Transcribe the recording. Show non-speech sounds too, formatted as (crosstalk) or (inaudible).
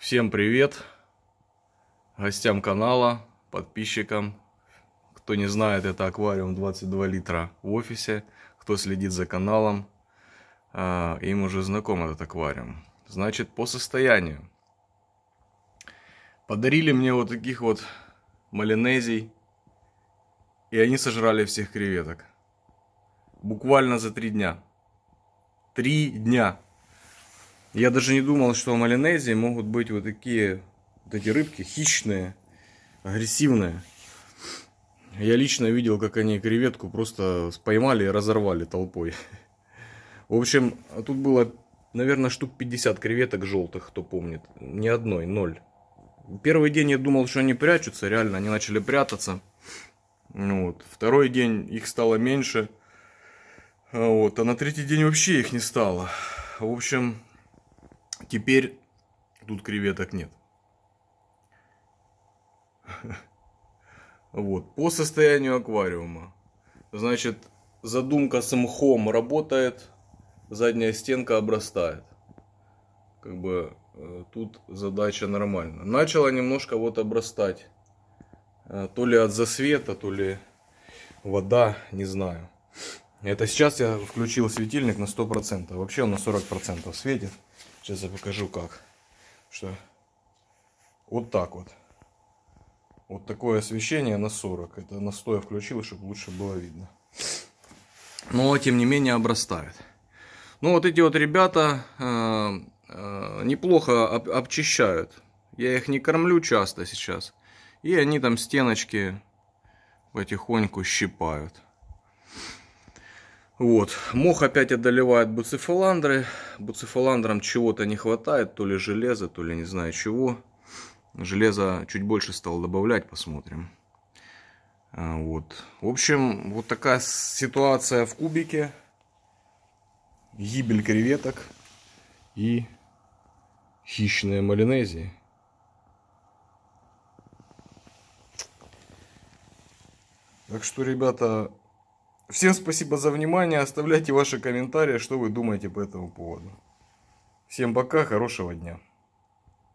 Всем привет! Гостям канала, подписчикам. Кто не знает, это аквариум 22 литра в офисе. Кто следит за каналом, а, им уже знаком этот аквариум. Значит, по состоянию. Подарили мне вот таких вот малинезий. И они сожрали всех креветок. Буквально за три дня. Три дня. Я даже не думал, что в Малинезии могут быть вот такие вот эти рыбки хищные, агрессивные. Я лично видел, как они креветку просто поймали и разорвали толпой. В общем, тут было, наверное, штук 50 креветок желтых, кто помнит. Ни одной, ноль. Первый день я думал, что они прячутся, реально, они начали прятаться. Ну вот. Второй день их стало меньше. А вот. А на третий день вообще их не стало. В общем, Теперь тут креветок нет. (laughs) Вот, по состоянию аквариума. Значит, задумка с мхом работает, задняя стенка обрастает. Как бы э, тут задача нормально. Начала немножко вот обрастать. Э, то ли от засвета, то ли вода, не знаю. Это сейчас я включил светильник на 100%. Вообще он на 40% светит. Сейчас я покажу как. Что вот так вот. Вот такое освещение на 40. Это на 100 я включил, чтобы лучше было видно. Но, тем не менее, обрастает. Ну, вот эти вот ребята э, э, неплохо об, обчищают. Я их не кормлю часто сейчас. И они там стеночки потихоньку щипают. Вот, мох опять одолевает буцефаландры. Буцефаландрам чего-то не хватает, то ли железа, то ли не знаю чего. Железо чуть больше стал добавлять, посмотрим. А, вот. В общем, вот такая ситуация в кубике. Гибель креветок и хищные малинезии. Так что, ребята, Всем спасибо за внимание. Оставляйте ваши комментарии, что вы думаете по этому поводу. Всем пока, хорошего дня.